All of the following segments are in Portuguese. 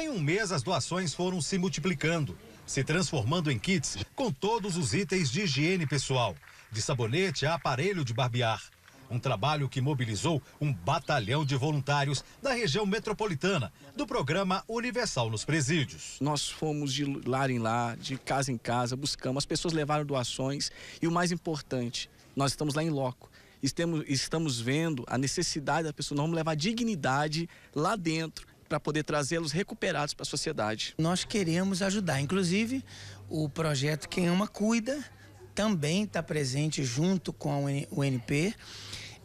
Em um mês, as doações foram se multiplicando, se transformando em kits com todos os itens de higiene pessoal, de sabonete a aparelho de barbear. Um trabalho que mobilizou um batalhão de voluntários da região metropolitana, do programa Universal nos Presídios. Nós fomos de lar em lar, de casa em casa, buscamos. As pessoas levaram doações e o mais importante, nós estamos lá em loco. Estamos, estamos vendo a necessidade da pessoa, nós vamos levar dignidade lá dentro para poder trazê-los recuperados para a sociedade. Nós queremos ajudar, inclusive o projeto Quem Ama Cuida também está presente junto com a UNP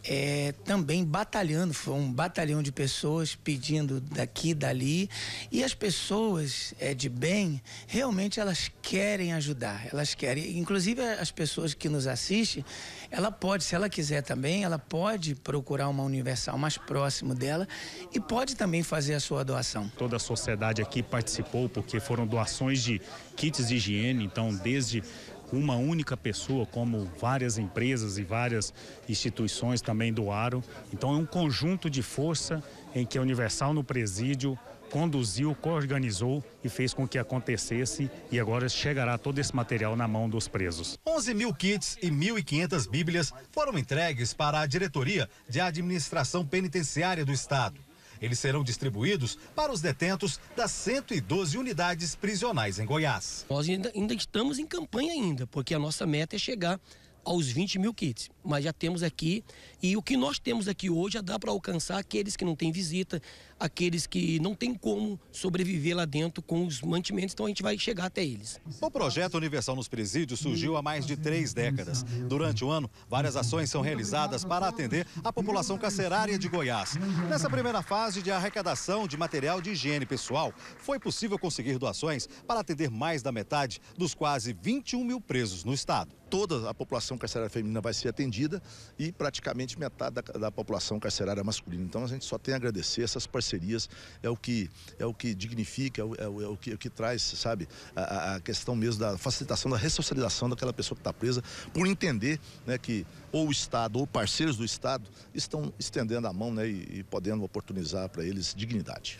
é, também batalhando, foi um batalhão de pessoas pedindo daqui, dali, e as pessoas é, de bem, realmente elas querem ajudar, elas querem, inclusive as pessoas que nos assistem, ela pode, se ela quiser também, ela pode procurar uma universal mais próximo dela e pode também fazer a sua doação. Toda a sociedade aqui participou porque foram doações de kits de higiene, então desde uma única pessoa, como várias empresas e várias instituições também doaram. Então é um conjunto de força em que a Universal no Presídio conduziu, coorganizou e fez com que acontecesse e agora chegará todo esse material na mão dos presos. 11 mil kits e 1.500 bíblias foram entregues para a Diretoria de Administração Penitenciária do Estado. Eles serão distribuídos para os detentos das 112 unidades prisionais em Goiás. Nós ainda, ainda estamos em campanha ainda, porque a nossa meta é chegar aos 20 mil kits. Mas já temos aqui, e o que nós temos aqui hoje já dá para alcançar aqueles que não têm visita, aqueles que não têm como sobreviver lá dentro com os mantimentos, então a gente vai chegar até eles. O projeto Universal nos Presídios surgiu há mais de três décadas. Durante o ano, várias ações são realizadas para atender a população carcerária de Goiás. Nessa primeira fase de arrecadação de material de higiene pessoal, foi possível conseguir doações para atender mais da metade dos quase 21 mil presos no estado toda a população carcerária feminina vai ser atendida e praticamente metade da, da população carcerária é masculina. Então a gente só tem a agradecer essas parcerias, é o que, é o que dignifica, é o, é o, é o, que, é o que, traz, sabe, a, a, questão mesmo da facilitação da ressocialização daquela pessoa que está presa, por entender né, que ou o Estado ou parceiros do Estado estão estendendo a mão né, e, e podendo oportunizar para eles dignidade.